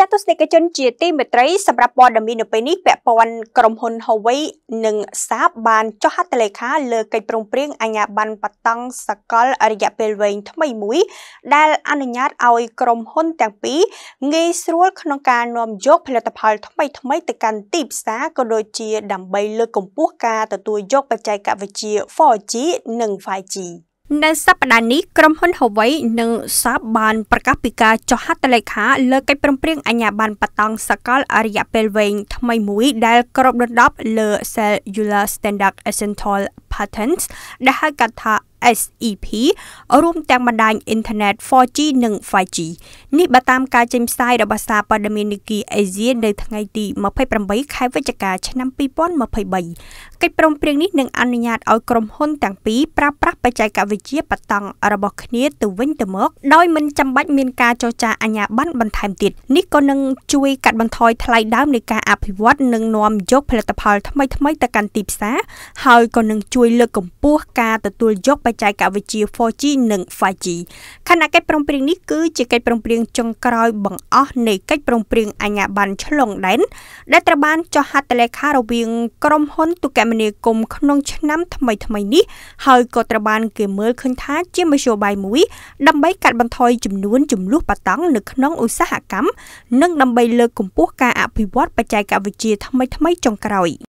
ចាត់ទស្សនិកជនជាទីមេត្រីសម្រាប់ព័ត៌មាននៅពេលនេះពាក់ព័ន្ធក្រុមហ៊ុន Huawei និង Saab បានចុះហត្ថលេខាលើកិច្ចព្រមព្រៀងអាជ្ញាប័ណ្ណបតង់សកលរយៈពេលវែងថ្មីមួយដែលអនុញ្ញាតឲ្យក្រុមហ៊ុនទាំងពីរងាយស្រួលក្នុងការនាំយកផលិតផលថ្មីថ្មីទៅកាន់ទីផ្សារក៏ដូចជាដើម្បីលើកកម្ពស់ការទទួលយកបច្ចេកវិទ្យា 4G និង 5G ។នៅសប្តាហ៍នេះក្រុមហ៊ុន Huawei និង Saab បានប្រកាសពីការចុះហត្ថលេខាលើកិច្ចព្រមព្រៀងអាជ្ញាប័ណ្ណបតង់សកលរយៈពេលវែងថ្មីមួយដែលគ្របដណ្ដប់លើ Cellular Standard Essential Patents ដែលហៅកាត់ថា SEP រួមទាំងបណ្ដាញអ៊ីនធឺណិត 4G និង 5G នេះបើតាមការចេញផ្សាយរបស់សារព័ត៌មាននីតិអេស៊ីនៅថ្ងៃទី28ខែវិច្ឆិកាឆ្នាំ2023កិច្ចព្រមព្រៀងនេះនឹងអនុញ្ញាតឲ្យក្រុមហ៊ុនទាំងពីរប្រើប្រាស់បច្ចេកវិទ្យាបតង់របស់គ្នាទៅវិញទៅមកដោយមិនចាំបាច់មានការចរចាអាជ្ញាប័ណ្ណបន្ថែមទៀតនេះក៏នឹងជួយ កាត់បន្ថយថ្លៃដើមនៃការអភិវឌ្ឍនិងនាំយកផលិតផល ថ្មីៗទៅកាន់ទីផ្សារហើយក៏នឹងជួយលើកកម្ពស់ការទទួលយកបច្ចេកវិទ្យា 4G និង 5G ខណៈកិច្ចព្រមព្រៀងនេះគឺជាកិច្ចព្រមព្រៀងចុងក្រោយបង្អស់នៃកិច្ចព្រមព្រៀងអាជ្ញាប័ណ្ណឆ្លងដែនដែលត្រូវបានចុះហត្ថលេខារវាងក្រុមហ៊ុនទូរគមនាគមន៍ក្នុងឆ្នាំថ្មីថ្មីនេះ ហើយក៏ត្រូវបាន គេមើលឃើញថា ជាមធ្យោបាយមួយ ដើម្បីកាត់បន្ថយចំនួនចំនួនបាតង់នៅក្នុងឧស្សាហកម្មនិងដើម្បីលើកកម្ពស់ការអភិវឌ្ឍបច្ចេកវិទ្យាថ្មីថ្មីចុងក្រោយ